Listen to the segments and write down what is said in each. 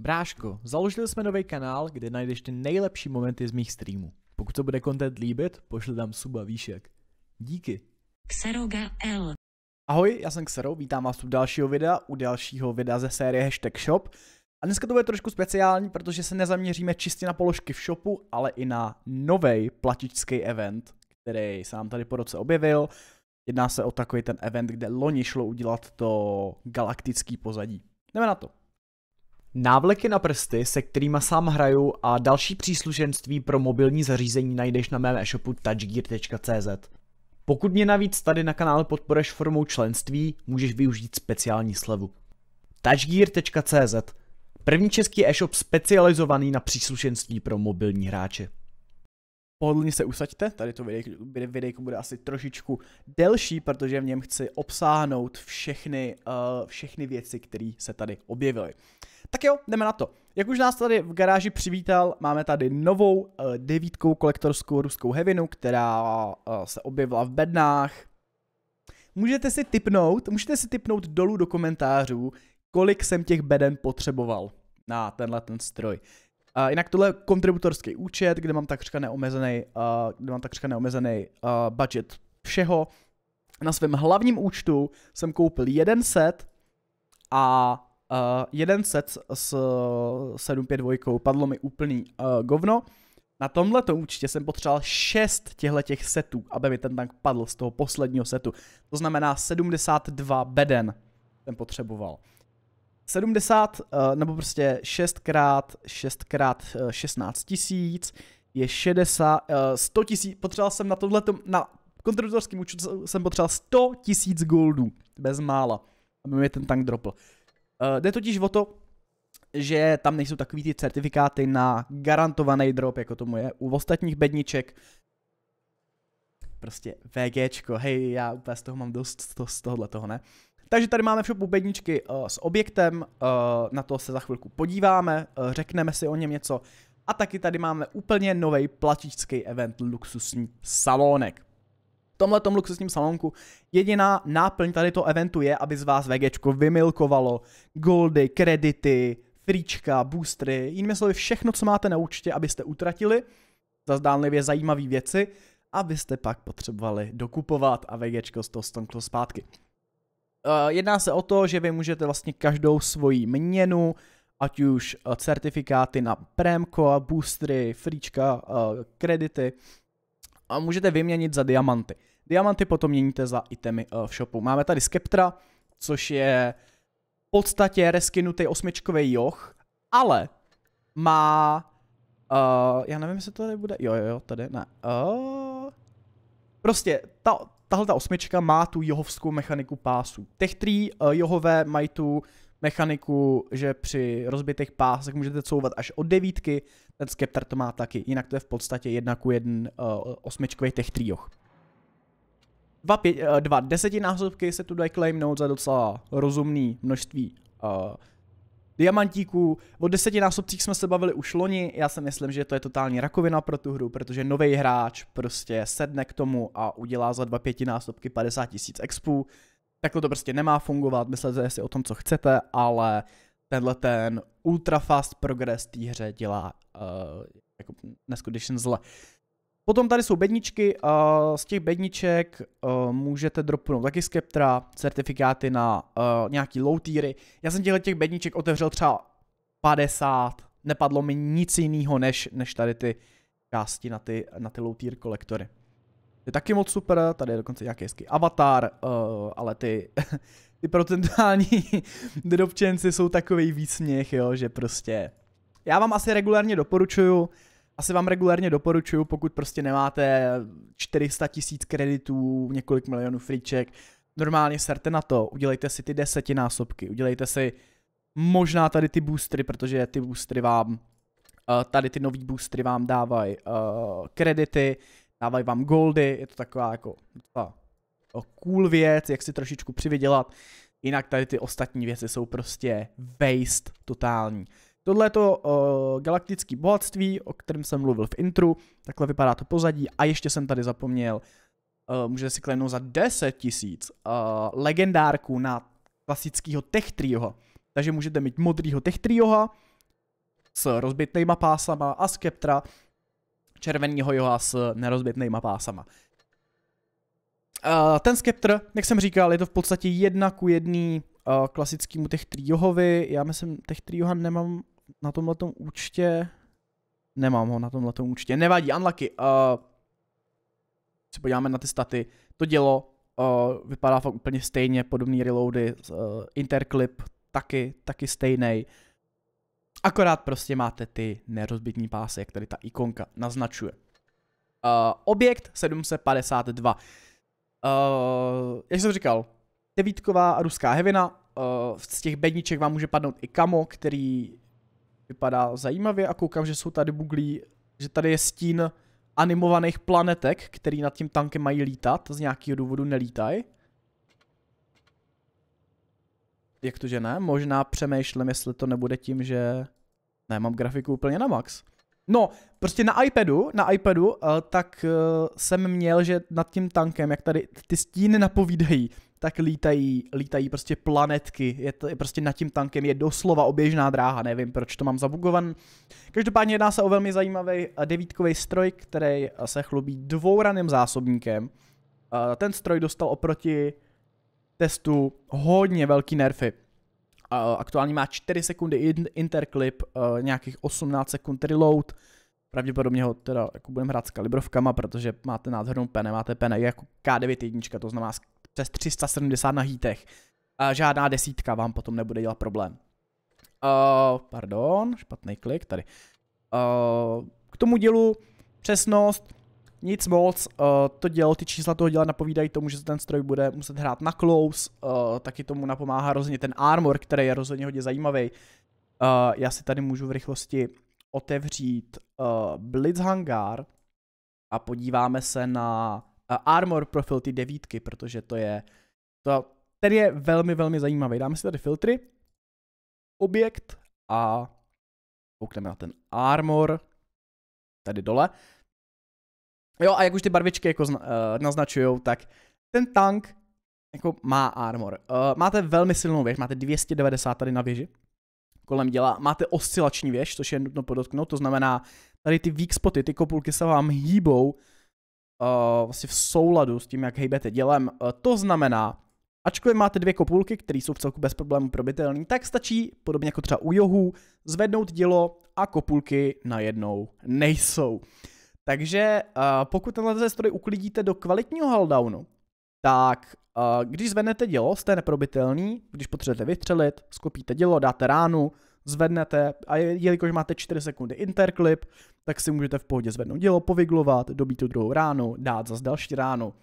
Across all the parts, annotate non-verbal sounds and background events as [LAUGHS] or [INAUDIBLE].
Bráško, založili jsme nový kanál, kde najdeš ty nejlepší momenty z mých streamů. Pokud to bude content líbit, pošli tam suba výšek. Díky. Xeroga L. Ahoj, já jsem Xero, vítám vás u dalšího videa, u dalšího videa ze série Hashtag Shop. A dneska to bude trošku speciální, protože se nezaměříme čistě na položky v shopu, ale i na nový platičský event, který se nám tady po roce objevil. Jedná se o takový ten event, kde loni šlo udělat to galaktický pozadí. Jdeme na to. Návleky na prsty, se kterými sám hraju a další příslušenství pro mobilní zařízení najdeš na mém e-shopu touchgear.cz. Pokud mě navíc tady na kanále podporeš formou členství, můžeš využít speciální slevu. touchgear.cz První český e-shop specializovaný na příslušenství pro mobilní hráče. Pohodlně se usaďte, tady to videjko, videjko bude asi trošičku delší, protože v něm chci obsáhnout všechny, uh, všechny věci, které se tady objevily. Tak jo, jdeme na to. Jak už nás tady v garáži přivítal, máme tady novou uh, devítkou kolektorskou ruskou hevinu, která uh, se objevila v bednách. Můžete si typnout, můžete si typnout dolů do komentářů, kolik jsem těch beden potřeboval na tenhle ten stroj. Uh, jinak tohle je kontributorský účet, kde mám takřka neomezený, uh, kde mám takřka neomezený uh, budget všeho. Na svém hlavním účtu jsem koupil jeden set a Uh, jeden set s 752 eh, padlo mi úplný uh, govno. Na tomhle to určitě jsem potřeboval 6 těchto těch setů, aby mi ten tank padl z toho posledního setu. To znamená 72 beden jsem potřeboval. 70, uh, nebo prostě 6x, 6x 16 tisíc, je 60, uh, 100 tisíc, potřeboval jsem na tohle na kontributorském účtu jsem potřeboval 100 tisíc goldů, bez mála, aby mi ten tank dropl. Uh, jde totiž o to, že tam nejsou takový ty certifikáty na garantovaný drop, jako tomu je u ostatních bedniček. Prostě VGčko, hej, já úplně z toho mám dost, to, z tohohle toho, ne? Takže tady máme v shopu bedničky uh, s objektem, uh, na to se za chvilku podíváme, uh, řekneme si o něm něco. A taky tady máme úplně nový plačičský event luxusní salonek tomhle tom luxusním salonku. Jediná náplň tady to eventu je, aby z vás VGčko vymilkovalo goldy, kredity, frička, boostry, jinými slovy všechno, co máte na účtě, abyste utratili za zdánlivě zajímavé věci, abyste pak potřebovali dokupovat a VGčko z toho stonklo zpátky. Eh, jedná se o to, že vy můžete vlastně každou svoji měnu, ať už eh, certifikáty na Premko, boostry, frička, eh, kredity, a můžete vyměnit za diamanty. Diamanty potom měníte za itemy eh, v shopu. Máme tady Skeptra, což je v podstatě reskinutý osmičkový joch, ale má... Uh, já nevím, jestli to tady bude... Jo, jo, jo, tady, ne. Uh, prostě, ta, tahle ta osmička má tu johovskou mechaniku pásů. Těch tří uh, johové mají tu mechaniku, že při rozbitých pásech můžete couvat až od devítky, ten skeptr to má taky, jinak to je v podstatě jedna ku jeden uh, osmičkový tech tríoch dva, pět, eh, dva desetinásobky se tu dají claimnout za docela rozumný množství uh, diamantíků. O desetinásobcích jsme se bavili už loni, já si myslím, že to je totální rakovina pro tu hru, protože nový hráč prostě sedne k tomu a udělá za dva pětinásobky 50 tisíc expů. Takhle to prostě nemá fungovat, myslete si o tom, co chcete, ale tenhle ten ultra fast progress té hře dělá uh, jako neskutečně zle. Potom tady jsou bedničky, z těch bedniček eh, můžete dropnout taky Skeptra, certifikáty na eh, nějaký low tiery. Já jsem těchto těch bedniček otevřel třeba 50, nepadlo mi nic jiného než, než tady ty části na ty, na ty low tier kolektory. Je taky moc super, tady je dokonce nějaký hezký avatar, eh, ale ty, [LAUGHS] ty procentální [LAUGHS] dropčenci jsou takový výsměch, jo, že prostě... Já vám asi regulárně doporučuju, asi vám regulárně doporučuju, pokud prostě nemáte 400 tisíc kreditů, několik milionů friček, normálně serte na to, udělejte si ty desetinásobky, udělejte si možná tady ty boostry, protože ty boostry vám, eh, tady ty nový boostry vám dávají eh, kredity, dávají vám goldy, je to taková jako ta jako cool věc, jak si trošičku přivydělat, jinak tady ty ostatní věci jsou prostě waste totální. Tohle je to uh, eh, galaktické bohatství, o kterém jsem mluvil v intru, takhle vypadá to pozadí a ještě jsem tady zapomněl, uh, můžete si klenout za 10 tisíc uh, eh, legendárků na klasického Techtrioha. Takže můžete mít modrýho Techtrioha s rozbitnýma pásama a Skeptra, červeného Joha s nerozbitnýma pásama. Uh, ten Skeptr, jak jsem říkal, je to v podstatě jedna ku jedný klasickému těch Triohovi. Já myslím, těch Trioha nemám na tomhle účtě. Nemám ho na tomhle účtě. Nevadí, unlucky. Uh, si podíváme na ty staty. To dělo uh, vypadá fakt úplně stejně, podobný reloady, uh, e, interclip taky, taky stejný. Akorát prostě máte ty nerozbitní pásy, jak tady ta ikonka naznačuje. Uh, objekt 752. Uh, jak jsem říkal, devítková ruská hevina, eh, z těch bedniček vám může padnout i kamo, který vypadá zajímavě a koukám, že jsou tady buglí, že tady je stín animovaných planetek, který nad tím tankem mají lítat, z nějakého důvodu nelítají. Jak to, že ne? Možná přemýšlím, jestli to nebude tím, že... Ne, mám grafiku úplně na max. No, prostě na iPadu, na iPadu, uh, tak uh, jsem měl, že nad tím tankem, jak tady ty stíny napovídají, tak lítají, lítají prostě planetky, je to je prostě nad tím tankem je doslova oběžná dráha, nevím proč to mám zabugovan. Každopádně jedná se o velmi zajímavý eh, devítkový stroj, který eh, se chlubí dvouraným zásobníkem. Eh, ten stroj dostal oproti testu hodně velký nerfy. Aktuálně má 4 sekundy interklip, nějakých 18 sekund reload, Pravděpodobně ho teda jako budeme hrát s kalibrovkama, protože máte nádhernou pene, máte pene jako K9 jednička, to znamená s přes 370 na hítech. A žádná desítka vám potom nebude dělat problém. Uh, pardon, špatný klik tady. Uh, k tomu dělu přesnost, nic moc, uh, to dělo, ty čísla toho děla napovídají tomu, že ten stroj bude muset hrát na close, uh, taky tomu napomáhá rozhodně ten armor, který je rozhodně hodně zajímavý. Uh, já si tady můžu v rychlosti otevřít uh, Blitz hangár a podíváme se na Eh, armor profil ty devítky, protože to je, to, ten je velmi, velmi zajímavý. Dáme si tady filtry, objekt a koukneme na ten armor, tady dole. Jo a jak už ty barvičky jako uh, naznačujou, tak ten tank jako má armor. Uh, máte velmi silnou věž, máte 290 tady na věži, kolem děla. Máte oscilační věž, což je nutno podotknout, to znamená, tady ty weak spoty, ty kopulky se vám hýbou uh, vlastně v souladu s tím, jak hejbete dělem. Uh, to znamená, ačkoliv máte dvě kopulky, které jsou v celku bez problémů probitelné, tak stačí, podobně jako třeba u johu, zvednout dělo a kopulky najednou nejsou. Takže uh, pokud tenhle stroj uklidíte do kvalitního haldownu, tak uh, když zvednete dělo, jste neprobitelný, když potřebujete vytřelit, skopíte dělo, dáte ránu, zvednete a jelikož máte 4 sekundy interklip, tak si můžete v pohodě zvednout dělo, povyglovat, dobít tu druhou ránu, dát zase další ránu,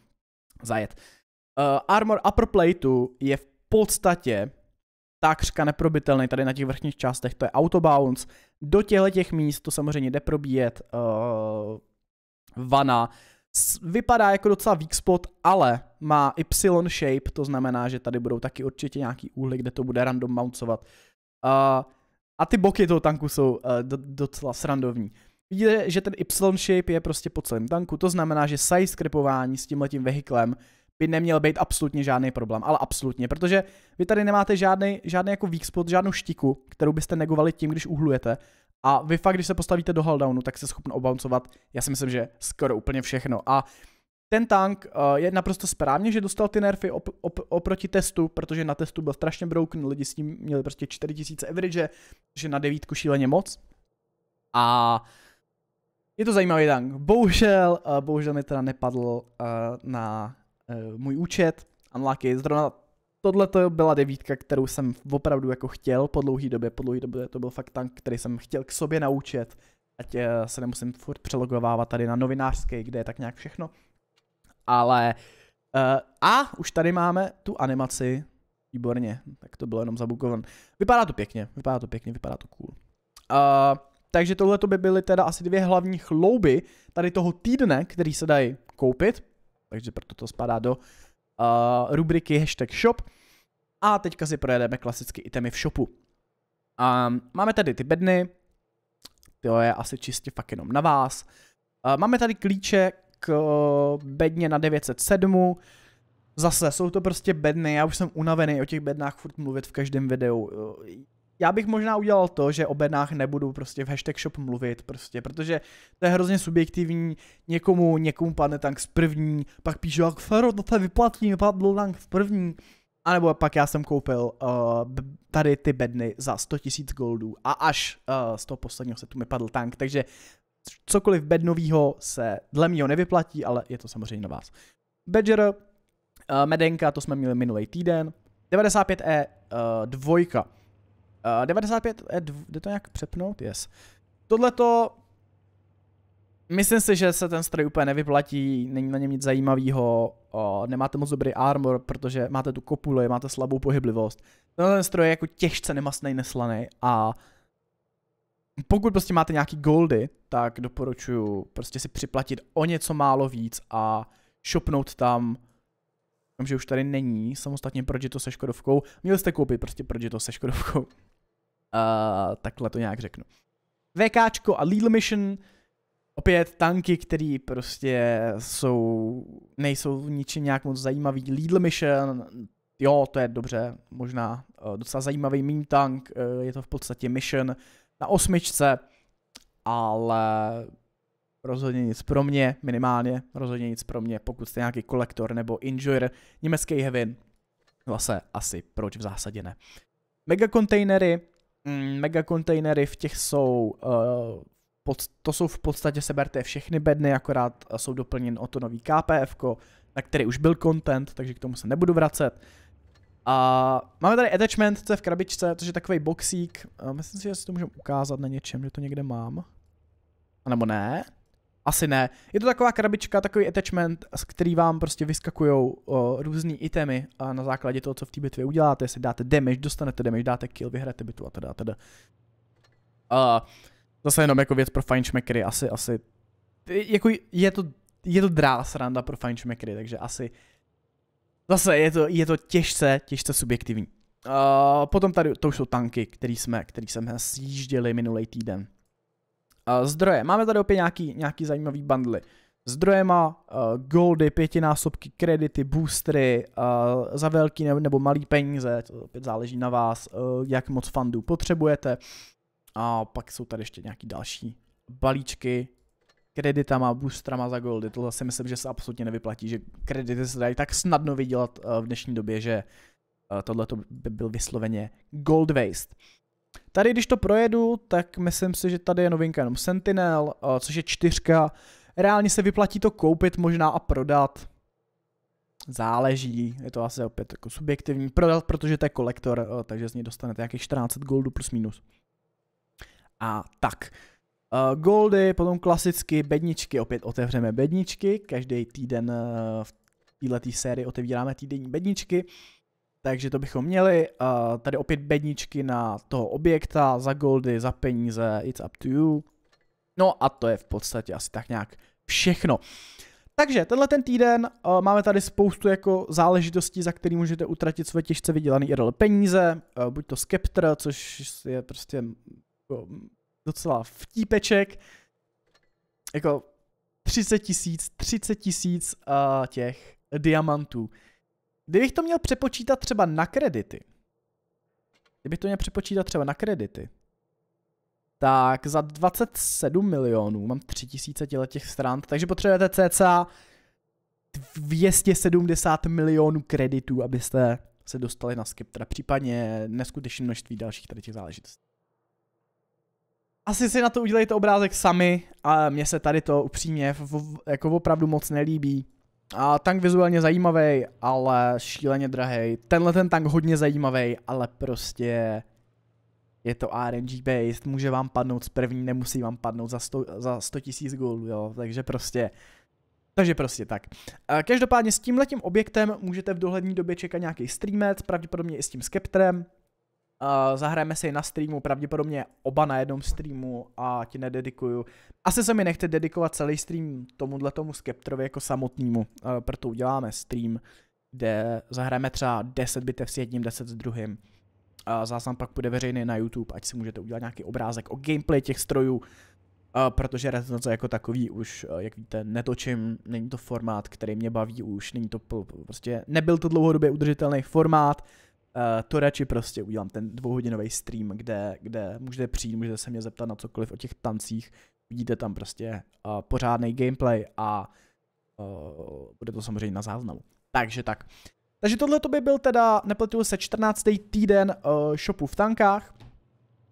zajet. Uh, armor upper plateu je v podstatě takřka neprobitelný tady na těch vrchních částech, to je autobounce. Do těchto těch míst to samozřejmě jde probíjet uh, vana. Vypadá jako docela weak spot, ale má Y shape, to znamená, že tady budou taky určitě nějaký úhly, kde to bude random mouncovat. Uh, a ty boky toho tanku jsou uh, docela srandovní. Vidíte, že ten Y-shape je prostě po celém tanku, to znamená, že size skripování s tímhletím vehiklem by neměl být absolutně žádný problém, ale absolutně, protože vy tady nemáte žádný, žádný jako weak spot, žádnou štiku, kterou byste negovali tím, když uhlujete. A vy fakt, když se postavíte do holdownu, tak se schopno obouncovat, já si myslím, že skoro úplně všechno. A ten tank eh, je naprosto správně, že dostal ty nerfy op, op, oproti testu, protože na testu byl strašně broken, lidi s ním měli prostě 4000 average, že na devítku šíleně moc. A je to zajímavý tank. Bohužel, eh, bohužel mi teda nepadl eh, na můj účet. Unlucky, zrovna tohle to byla devítka, kterou jsem opravdu jako chtěl po dlouhý době. Po dlouhý době to byl fakt tank, který jsem chtěl k sobě naučit, ať se nemusím furt přelogovávat tady na novinářský, kde je tak nějak všechno ale uh, a už tady máme tu animaci, výborně, tak to bylo jenom zabukovan. Vypadá to pěkně, vypadá to pěkně, vypadá to cool. Uh, takže tohle by byly teda asi dvě hlavní chlouby tady toho týdne, který se dají koupit, takže proto to spadá do uh, rubriky hashtag shop. A teďka si projedeme klasicky itemy v shopu. Um, máme tady ty bedny, to je asi čistě fakt jenom na vás. Uh, máme tady klíče k eh, bedně na 907. Zase jsou to prostě bedny, já už jsem unavený o těch bednách furt mluvit v každém videu. Eh, já bych možná udělal to, že o bednách nebudu prostě v hashtag shop mluvit prostě, protože to je hrozně subjektivní, někomu, někomu padne tank z první, pak píšu, jak Fero, to je vyplatí, mi padl tank z první, a nebo pak já jsem koupil uh, tady ty bedny za 100 000 goldů a až uh, z toho posledního setu mi padl tank, takže cokoliv bednovýho se dle mýho nevyplatí, ale je to samozřejmě na vás. Badger, uh, Medenka, to jsme měli minulý týden. 95E uh, eh, dvojka. Uh, eh, 95E, dv- jde to nějak přepnout? Yes. Tohle to Myslím si, že se ten stroj úplně nevyplatí, není na něm nic zajímavého, nemáte moc dobrý armor, protože máte tu kopuli, máte slabou pohyblivost. Tenhle ten stroj je jako těžce nemastnej, neslaný a pokud prostě máte nějaký goldy, tak doporučuji prostě si připlatit o něco málo víc a shopnout tam že už tady není samostatně to se Škodovkou. Měli jste koupit prostě to se Škodovkou. Uh, takhle to nějak řeknu. VKčko a Lidl Mission, opět tanky, které prostě jsou, nejsou ničím nějak moc zajímavý. Lidl Mission, jo, to je dobře, možná uh, docela zajímavý meme tank, uh, je to v podstatě mission, na osmičce, ale rozhodně nic pro mě, minimálně rozhodně nic pro mě, pokud jste nějaký kolektor nebo enjoyer německý hevin, zase asi proč v zásadě ne. Mega kontejnery, mega mm, kontejnery v těch jsou, uh, pod, to jsou v podstatě seberte všechny bedny, akorát eh, jsou doplněn o to nový KPF, na který už byl content, takže k tomu se nebudu vracet. A máme tady attachment, co je v krabičce, což je takový boxík. Myslím si, že si to můžeme ukázat na něčem, že to někde mám. A nebo ne? Asi ne. Je to taková krabička, takový attachment, z který vám prostě vyskakují různý itemy a na základě toho, co v té bitvě uděláte, jestli dáte damage, dostanete damage, dáte kill, vyhráte bitvu a teda, teda. A zase jenom jako věc pro fajnšmekry, asi, asi, jako je to, je to drá sranda pro fajnšmekry, takže asi Zase je to, je to těžce, těžce subjektivní. Uh, potom tady to už jsou tanky, který jsme, který jsme sjížděli minulý týden. Uh, zdroje. Máme tady opět nějaký, nějaký zajímavý bundly. Zdroje má uh, goldy, pětinásobky, kredity, boostery uh, eh, za velký nebo, nebo malý peníze, to opět záleží na vás, uh, jak moc fundů potřebujete. A pak jsou tady ještě nějaký další balíčky, kreditama, boostrama za goldy. To si myslím, že se absolutně nevyplatí, že kredity se dají tak snadno vydělat eh, v dnešní době, že eh, tohle by byl vysloveně gold waste. Tady, když to projedu, tak myslím si, že tady je novinka jenom Sentinel, eh, což je čtyřka. Reálně se vyplatí to koupit možná a prodat. Záleží, je to asi opět jako subjektivní. Prodat, protože to je kolektor, takže z něj dostanete nějakých 14 goldů plus minus. A tak. Uh, goldy, potom klasicky bedničky, opět otevřeme bedničky, každý týden uh, v této sérii otevíráme týdenní bedničky, takže to bychom měli. Uh, tady opět bedničky na toho objekta, za goldy, za peníze, it's up to you. No a to je v podstatě asi tak nějak všechno. Takže tenhle ten týden uh, máme tady spoustu jako záležitostí, za který můžete utratit své těžce vydělané IRL peníze, uh, buď to Skeptr, což je prostě mm, docela vtípeček. Jako 30 tisíc, 30 tisíc uh, těch diamantů. Kdybych to měl přepočítat třeba na kredity, kdybych to měl přepočítat třeba na kredity, tak za 27 milionů mám 3000 těch stran, takže potřebujete cca 270 milionů kreditů, abyste se dostali na skip, teda případně neskutečné množství dalších tady těch záležitostí asi si na to udělejte obrázek sami a mně se tady to upřímně v, jako opravdu moc nelíbí. A tank vizuálně zajímavý, ale šíleně drahý. Tenhle ten tank hodně zajímavý, ale prostě je to RNG based, může vám padnout z první, nemusí vám padnout za 100 za 100 000 gold, jo, takže prostě takže prostě tak. Každopádně s tímhletím objektem můžete v dohlední době čekat nějaký streamec, pravděpodobně i s tím skeptrem, Eh, zahrajeme si na streamu, pravděpodobně oba na jednom streamu a ti nededikuju. Asi se mi nechte dedikovat celý stream tomuhle tomu Skeptrovi jako samotnému, uh, proto uděláme stream, kde zahrajeme třeba 10 bitev s jedním, 10 s druhým. Uh, záznam pak bude veřejný na YouTube, ať si můžete udělat nějaký obrázek o gameplay těch strojů, protože recenze jako takový už, jak víte, netočím, není to formát, který mě baví už, není to prostě, nebyl to dlouhodobě udržitelný formát, Uh, to radši prostě udělám ten dvouhodinový stream, kde, kde můžete přijít, můžete se mě zeptat na cokoliv o těch tancích, vidíte tam prostě uh, eh, pořádný gameplay a uh, bude to samozřejmě na záznamu. Takže tak. Takže tohle to by byl teda, nepletu se, 14. týden uh, shopu v tankách.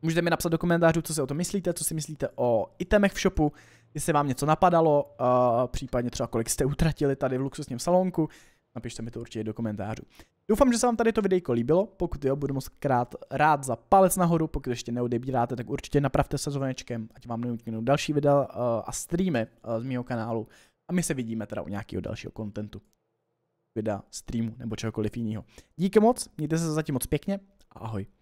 Můžete mi napsat do komentářů, co si o tom myslíte, co si myslíte o itemech v shopu, jestli vám něco napadalo, uh, případně třeba kolik jste utratili tady v luxusním salonku. Napište mi to určitě do komentářů. Doufám, že se vám tady to videjko líbilo, pokud jo, budu moc krát rád za palec nahoru, pokud ještě neodebíráte, tak určitě napravte se zvonečkem, ať vám neuniknou další videa eh, a streamy eh, z mého kanálu a my se vidíme teda u nějakého dalšího kontentu, videa, streamu nebo čehokoliv jiného. Díky moc, mějte se zatím moc pěkně a ahoj.